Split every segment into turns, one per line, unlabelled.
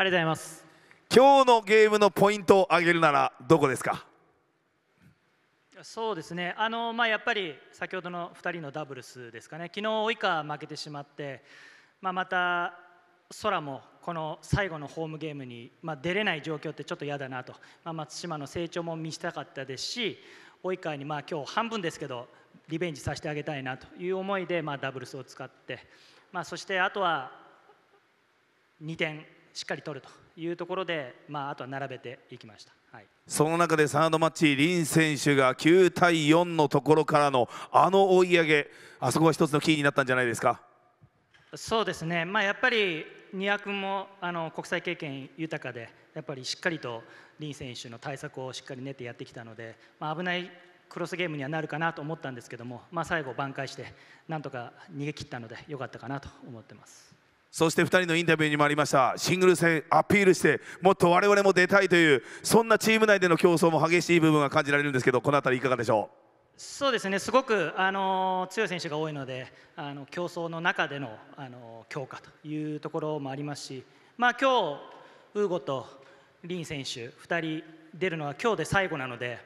ありがとうございます今日のゲームのポイントを挙げるならどこですか
そうですねあの、まあ、やっぱり先ほどの2人のダブルスですかね昨日及川負けてしまって、まあ、また空もこの最後のホームゲームに、まあ、出れない状況ってちょっと嫌だなと、まあ、松島の成長も見せたかったですし及川にまあ今日半分ですけどリベンジさせてあげたいなという思いで、まあ、ダブルスを使って、まあ、そしてあとは2点しっかり取るというところで、まあ、あとは並べていきました、はい、
その中でサードマッチ林選手が9対4のところからのあの追い上げあそこが一つのキーになったんじゃないですか
そうですね、まあ、やっぱり丹羽君もあの国際経験豊かでやっぱりしっかりと林選手の対策をしっかり練ってやってきたので、まあ、危ないクロスゲームにはなるかなと思ったんですけども、まあ、最後、挽回してなんとか逃げ切ったのでよかったかなと思ってます。
そして2人のインタビューにもありましたシングル戦アピールしてもっと我々も出たいというそんなチーム内での競争も激しい部分が感じられるんですけどこの辺りいかがでしょう
そうですねすごくあの強い選手が多いのであの競争の中でのあの強化というところもありますし、まあ、今日、ウーゴとリン選手2人出るのは今日で最後なので、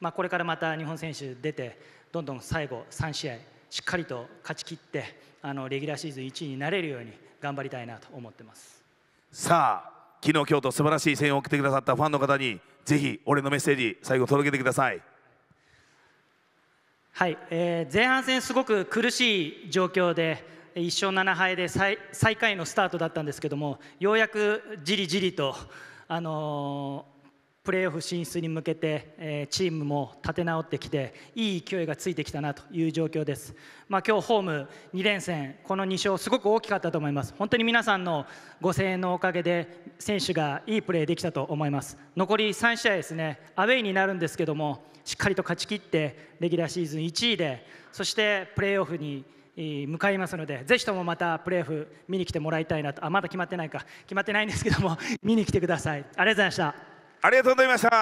まあ、これからまた日本選手出てどんどん最後3試合しっかりと勝ち切ってあのレギュラーシーズン1位になれるように頑張りたいなと思ってます
さあ昨日今日と素晴らしい声援を送ってくださったファンの方にぜひ俺のメッセージ最後届けてください
はい、えー、前半戦すごく苦しい状況で1勝7敗で最最下位のスタートだったんですけどもようやくじりじりと、あのープレーオフ進出に向けて、えチームも立て直ってきていい勢いがついてきたなという状況です、まあ、今日ホーム2連戦この2勝すごく大きかったと思います本当に皆さんのご声援のおかげで選手がいいプレーできたと思います残り3試合ですねアウェイになるんですけどもしっかりと勝ち切ってレギュラーシーズン1位でそしてプレーオフに向かいますのでぜひともまたプレーオフ見に来てもらいたいなとあまだ決まってないか決まってないんですけども見に来てくださいありがとうございました
ありがとうございました